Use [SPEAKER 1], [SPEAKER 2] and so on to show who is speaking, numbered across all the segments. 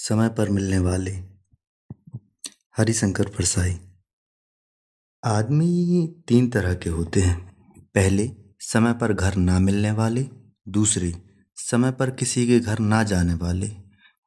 [SPEAKER 1] समय पर मिलने वाले हरिशंकर परसाई आदमी तीन तरह के होते हैं पहले समय पर घर ना मिलने वाले दूसरे समय पर किसी के घर ना जाने वाले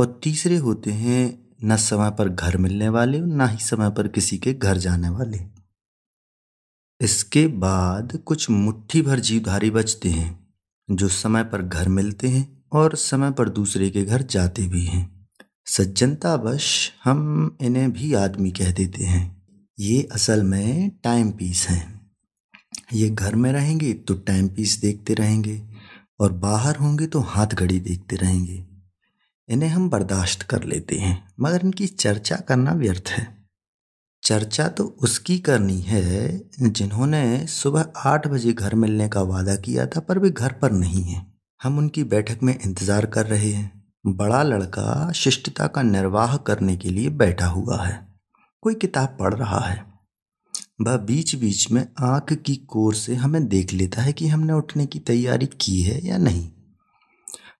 [SPEAKER 1] और तीसरे होते हैं न समय पर घर मिलने वाले और ना ही समय पर किसी के घर जाने वाले इसके बाद कुछ मुट्ठी भर जीवधारी बचते हैं जो समय पर घर मिलते हैं और समय पर दूसरे के घर जाते भी हैं सज्जनतावश हम इन्हें भी आदमी कह देते हैं ये असल में टाइम पीस हैं ये घर में रहेंगे तो टाइम पीस देखते रहेंगे और बाहर होंगे तो हाथ घड़ी देखते रहेंगे इन्हें हम बर्दाश्त कर लेते हैं मगर इनकी चर्चा करना व्यर्थ है चर्चा तो उसकी करनी है जिन्होंने सुबह आठ बजे घर मिलने का वादा किया था पर वे घर पर नहीं हैं हम उनकी बैठक में इंतज़ार कर रहे हैं बड़ा लड़का शिष्टता का निर्वाह करने के लिए बैठा हुआ है कोई किताब पढ़ रहा है वह बीच बीच में आंख की कोर से हमें देख लेता है कि हमने उठने की तैयारी की है या नहीं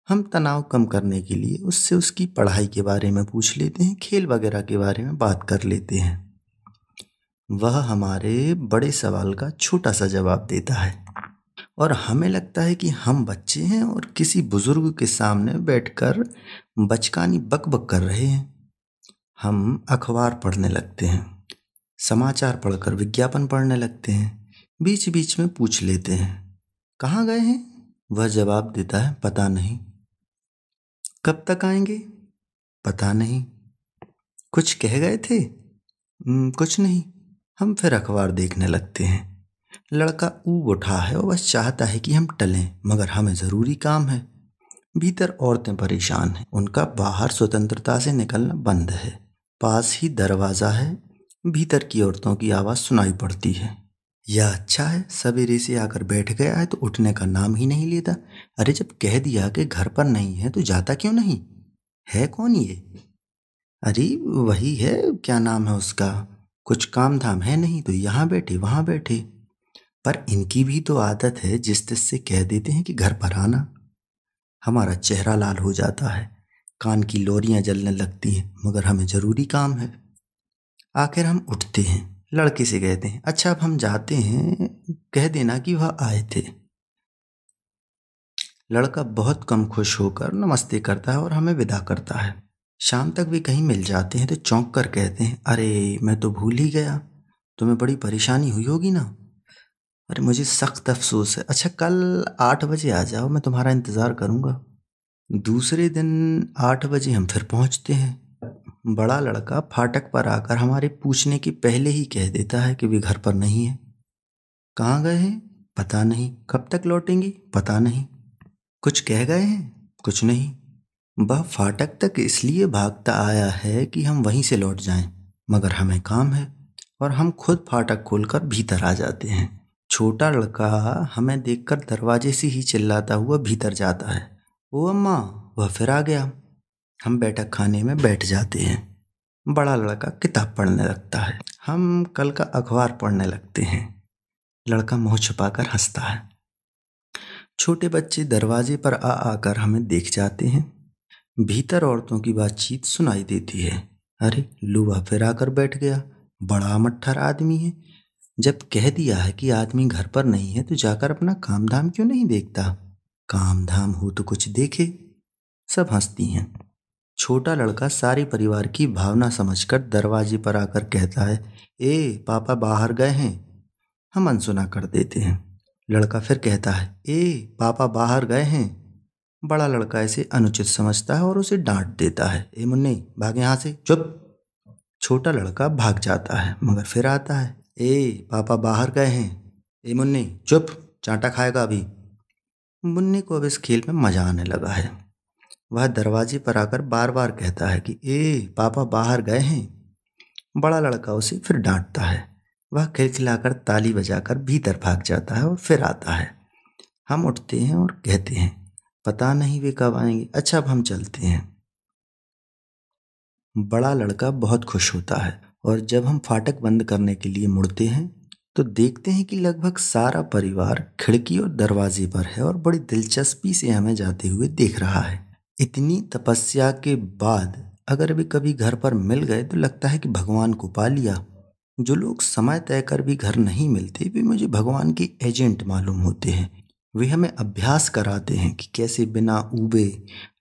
[SPEAKER 1] हम तनाव कम करने के लिए उससे उसकी पढ़ाई के बारे में पूछ लेते हैं खेल वगैरह के बारे में बात कर लेते हैं वह हमारे बड़े सवाल का छोटा सा जवाब देता है और हमें लगता है कि हम बच्चे हैं और किसी बुज़ुर्ग के सामने बैठकर बचकानी बक बक कर रहे हैं हम अखबार पढ़ने लगते हैं समाचार पढ़कर विज्ञापन पढ़ने लगते हैं बीच बीच में पूछ लेते हैं कहाँ गए हैं वह जवाब देता है पता नहीं कब तक आएंगे पता नहीं कुछ कह गए थे कुछ नहीं हम फिर अखबार देखने लगते हैं लड़का ऊब उठा है और बस चाहता है कि हम टलें मगर हमें ज़रूरी काम है भीतर औरतें परेशान हैं उनका बाहर स्वतंत्रता से निकलना बंद है पास ही दरवाज़ा है भीतर की औरतों की आवाज़ सुनाई पड़ती है यह अच्छा है सवेरे से आकर बैठ गया है तो उठने का नाम ही नहीं लेता अरे जब कह दिया कि घर पर नहीं है तो जाता क्यों नहीं है कौन ये अरे वही है क्या नाम है उसका कुछ काम धाम है नहीं तो यहाँ बैठे वहाँ बैठे पर इनकी भी तो आदत है जिस तिस से कह देते हैं कि घर पर आना हमारा चेहरा लाल हो जाता है कान की लोरियां जलने लगती हैं मगर हमें ज़रूरी काम है आखिर हम उठते हैं लड़के से कहते हैं अच्छा अब हम जाते हैं कह देना कि वह आए थे लड़का बहुत कम खुश होकर नमस्ते करता है और हमें विदा करता है शाम तक भी कहीं मिल जाते हैं तो चौंक कर कहते हैं अरे मैं तो भूल ही गया तुम्हें बड़ी परेशानी हुई होगी ना अरे मुझे सख्त अफसोस है अच्छा कल आठ बजे आ जाओ मैं तुम्हारा इंतज़ार करूँगा दूसरे दिन आठ बजे हम फिर पहुँचते हैं बड़ा लड़का फाटक पर आकर हमारे पूछने की पहले ही कह देता है कि वे घर पर नहीं है कहाँ गए हैं पता नहीं कब तक लौटेंगे पता नहीं कुछ कह गए हैं कुछ नहीं वह फाटक तक इसलिए भागता आया है कि हम वहीं से लौट जाएं मगर हमें काम है और हम खुद फाटक खोलकर भीतर आ जाते हैं छोटा लड़का हमें देखकर दरवाजे से ही चिल्लाता हुआ भीतर जाता है ओ अम्मा वह फिर आ गया हम बैठक खाने में बैठ जाते हैं बड़ा लड़का किताब पढ़ने लगता है हम कल का अखबार पढ़ने लगते हैं लड़का मुंह छुपाकर हंसता है छोटे बच्चे दरवाजे पर आ आकर हमें देख जाते हैं भीतर औरतों की बातचीत सुनाई देती है अरे लुबा फिर आकर बैठ गया बड़ा मट्ठर आदमी है जब कह दिया है कि आदमी घर पर नहीं है तो जाकर अपना काम धाम क्यों नहीं देखता काम धाम हो तो कुछ देखे सब हंसती हैं छोटा लड़का सारे परिवार की भावना समझकर दरवाजे पर आकर कहता है ए पापा बाहर गए हैं हम अनसुना कर देते हैं लड़का फिर कहता है ए पापा बाहर गए हैं बड़ा लड़का इसे अनुचित समझता है और उसे डांट देता है ए मुन्ने भाग यहाँ से चुप छोटा लड़का भाग जाता है मगर फिर आता है ए पापा बाहर गए हैं ए मुन्नी चुप चांटा खाएगा अभी मुन्नी को अब इस खेल में मजा आने लगा है वह दरवाजे पर आकर बार बार कहता है कि ए पापा बाहर गए हैं बड़ा लड़का उसे फिर डांटता है वह खिलखिलाकर ताली बजाकर भीतर भाग जाता है और फिर आता है हम उठते हैं और कहते हैं पता नहीं वे कब आएंगे अच्छा अब हम चलते हैं बड़ा लड़का बहुत खुश होता है और जब हम फाटक बंद करने के लिए मुड़ते हैं तो देखते हैं कि लगभग सारा परिवार खिड़की और दरवाजे पर है और बड़ी दिलचस्पी से हमें जाते हुए देख रहा है इतनी तपस्या के बाद अगर वे कभी घर पर मिल गए तो लगता है कि भगवान को पा लिया जो लोग समय तय कर भी घर नहीं मिलते वे मुझे भगवान के एजेंट मालूम होते हैं वे हमें अभ्यास कराते हैं कि कैसे बिना ऊबे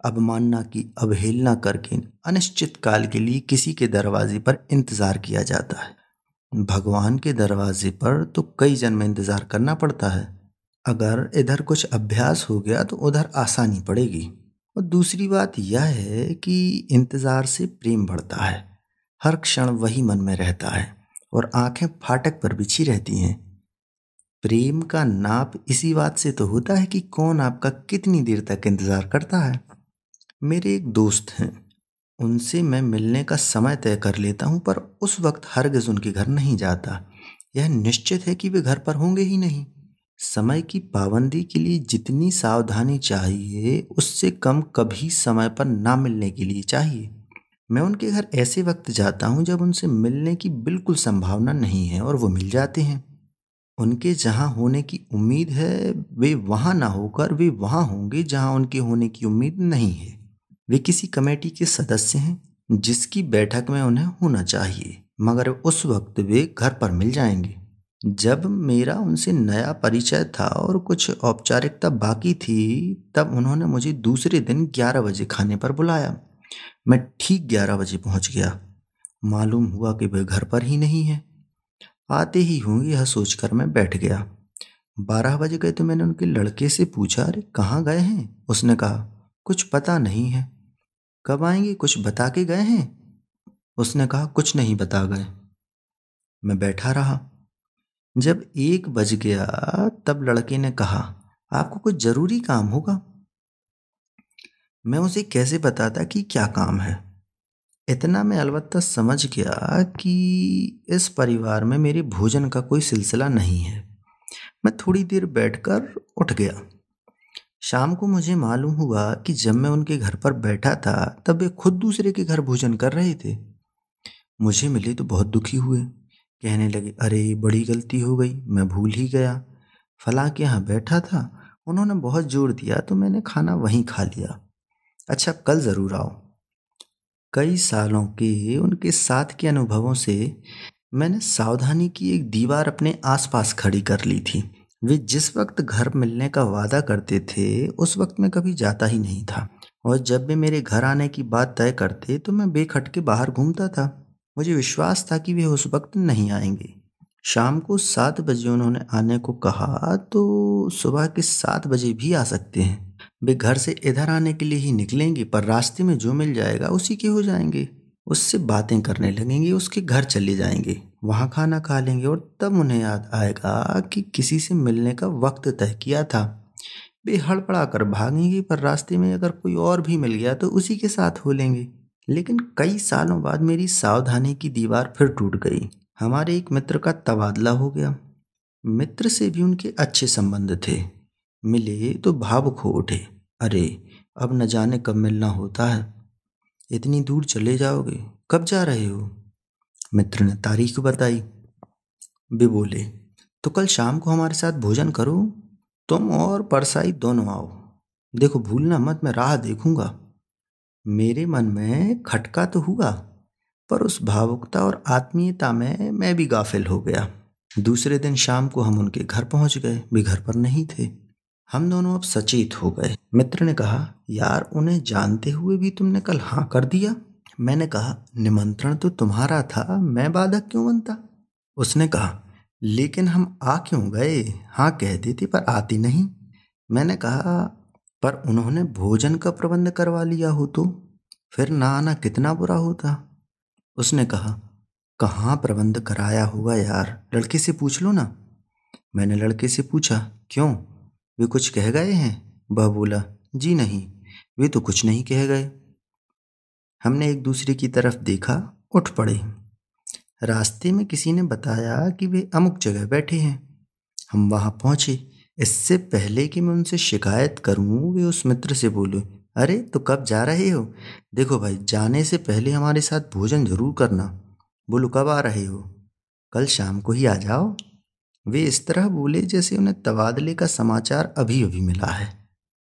[SPEAKER 1] अवमानना की अवहेलना करके अनिश्चित काल के लिए किसी के दरवाजे पर इंतज़ार किया जाता है भगवान के दरवाजे पर तो कई जन्म इंतज़ार करना पड़ता है अगर इधर कुछ अभ्यास हो गया तो उधर आसानी पड़ेगी और दूसरी बात यह है कि इंतज़ार से प्रेम बढ़ता है हर क्षण वही मन में रहता है और आंखें फाटक पर बिछी रहती हैं प्रेम का नाप इसी बात से तो होता है कि कौन आपका कितनी देर तक इंतज़ार करता है मेरे एक दोस्त हैं उनसे मैं मिलने का समय तय कर लेता हूँ पर उस वक्त हरगज़ उनके घर नहीं जाता यह निश्चित है कि वे घर पर होंगे ही नहीं समय की पाबंदी के लिए जितनी सावधानी चाहिए उससे कम कभी समय पर ना मिलने के लिए चाहिए मैं उनके घर ऐसे वक्त जाता हूँ जब उनसे मिलने की बिल्कुल संभावना नहीं है और वो मिल जाते हैं उनके जहाँ होने की उम्मीद है वे वहाँ ना होकर वे वहाँ होंगे जहाँ उनके होने की उम्मीद नहीं है वे किसी कमेटी के सदस्य हैं जिसकी बैठक में उन्हें होना चाहिए मगर उस वक्त वे घर पर मिल जाएंगे जब मेरा उनसे नया परिचय था और कुछ औपचारिकता बाकी थी तब उन्होंने मुझे दूसरे दिन ग्यारह बजे खाने पर बुलाया मैं ठीक ग्यारह बजे पहुंच गया मालूम हुआ कि वे घर पर ही नहीं है आते ही हूँ यह सोचकर मैं बैठ गया बारह बज गए तो मैंने उनके लड़के से पूछा अरे कहाँ गए हैं उसने कहा कुछ पता नहीं है कब आएंगे कुछ बता के गए हैं उसने कहा कुछ नहीं बता गए मैं बैठा रहा जब एक बज गया तब लड़के ने कहा आपको कुछ ज़रूरी काम होगा मैं उसे कैसे बताता कि क्या काम है इतना मैं अलबत्ता समझ गया कि इस परिवार में मेरे भोजन का कोई सिलसिला नहीं है मैं थोड़ी देर बैठकर उठ गया शाम को मुझे मालूम हुआ कि जब मैं उनके घर पर बैठा था तब वे खुद दूसरे के घर भोजन कर रहे थे मुझे मिले तो बहुत दुखी हुए कहने लगे अरे बड़ी गलती हो गई मैं भूल ही गया फला के यहाँ बैठा था उन्होंने बहुत जोर दिया तो मैंने खाना वहीं खा लिया अच्छा कल ज़रूर आओ कई सालों के उनके साथ के अनुभवों से मैंने सावधानी की एक दीवार अपने आसपास खड़ी कर ली थी वे जिस वक्त घर मिलने का वादा करते थे उस वक्त मैं कभी जाता ही नहीं था और जब वे मेरे घर आने की बात तय करते तो मैं बेखट के बाहर घूमता था मुझे विश्वास था कि वे उस वक्त नहीं आएंगे शाम को सात बजे उन्होंने आने को कहा तो सुबह के सात बजे भी आ सकते हैं वे घर से इधर आने के लिए ही निकलेंगी पर रास्ते में जो मिल जाएगा उसी के हो जाएंगे उससे बातें करने लगेंगी उसके घर चली जाएंगी वहाँ खाना खा लेंगे और तब उन्हें याद आएगा कि किसी से मिलने का वक्त तय किया था वे हड़पड़ा कर भागेंगी पर रास्ते में अगर कोई और भी मिल गया तो उसी के साथ हो लेंगे लेकिन कई सालों बाद मेरी सावधानी की दीवार फिर टूट गई हमारे एक मित्र का तबादला हो गया मित्र से भी उनके अच्छे संबंध थे मिले तो भावुक हो उठे अरे अब न जाने कब मिलना होता है इतनी दूर चले जाओगे कब जा रहे हो मित्र ने तारीख बताई वे बोले तो कल शाम को हमारे साथ भोजन करो तुम और परसाई दोनों आओ देखो भूलना मत मैं राह देखूंगा मेरे मन में खटका तो हुआ पर उस भावुकता और आत्मीयता में मैं भी गाफिल हो गया दूसरे दिन शाम को हम उनके घर पहुंच गए भी घर पर नहीं थे हम दोनों अब सचेत हो गए मित्र ने कहा यार उन्हें जानते हुए भी तुमने कल हाँ कर दिया मैंने कहा निमंत्रण तो तुम्हारा था मैं बाधक क्यों बनता उसने कहा लेकिन हम आ क्यों गए हाँ कह देती पर आती नहीं मैंने कहा पर उन्होंने भोजन का प्रबंध करवा लिया हो तो फिर ना आना कितना बुरा होता उसने कहा कहाँ प्रबंध कराया होगा यार लड़के से पूछ लो ना मैंने लड़के से पूछा क्यों वे कुछ कह गए हैं वह बोला जी नहीं वे तो कुछ नहीं कह गए हमने एक दूसरे की तरफ देखा उठ पड़े रास्ते में किसी ने बताया कि वे अमुक जगह बैठे हैं हम वहाँ पहुँचे इससे पहले कि मैं उनसे शिकायत करूँ वे उस मित्र से बोले अरे तो कब जा रहे हो देखो भाई जाने से पहले हमारे साथ भोजन ज़रूर करना बोलो कब आ रहे हो कल शाम को ही आ जाओ वे इस तरह बोले जैसे उन्हें तबादले का समाचार अभी अभी मिला है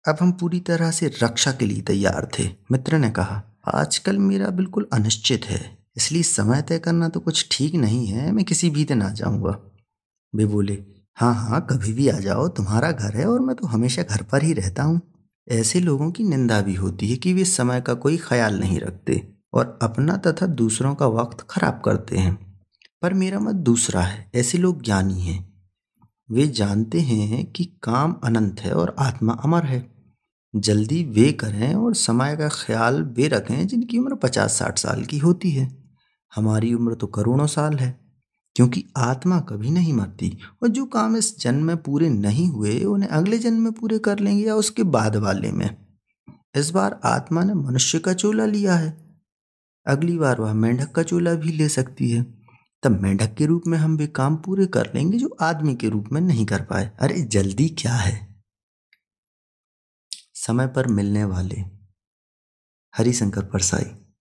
[SPEAKER 1] अब हम पूरी तरह से रक्षा के लिए तैयार थे मित्र ने कहा आजकल मेरा बिल्कुल अनिश्चित है इसलिए समय तय करना तो कुछ ठीक नहीं है मैं किसी भी दिन आ जाऊंगा वे बोले हाँ हाँ कभी भी आ जाओ तुम्हारा घर है और मैं तो हमेशा घर पर ही रहता हूँ ऐसे लोगों की निंदा भी होती है कि वे समय का कोई ख्याल नहीं रखते और अपना तथा दूसरों का वक्त खराब करते हैं पर मेरा मत दूसरा है ऐसे लोग ज्ञानी हैं वे जानते हैं कि काम अनंत है और आत्मा अमर है जल्दी वे करें और समय का ख्याल वे रखें जिनकी उम्र पचास साठ साल की होती है हमारी उम्र तो करोड़ों साल है क्योंकि आत्मा कभी नहीं मरती और जो काम इस जन्म में पूरे नहीं हुए उन्हें अगले जन्म में पूरे कर लेंगे या उसके बाद वाले में इस बार आत्मा ने मनुष्य का चोला लिया है अगली बार वह मेंढक का चोला भी ले सकती है तब मेंढक के रूप में हम वे काम पूरे कर लेंगे जो आदमी के रूप में नहीं कर पाए अरे जल्दी क्या है समय पर मिलने वाले हरिशंकर परसाई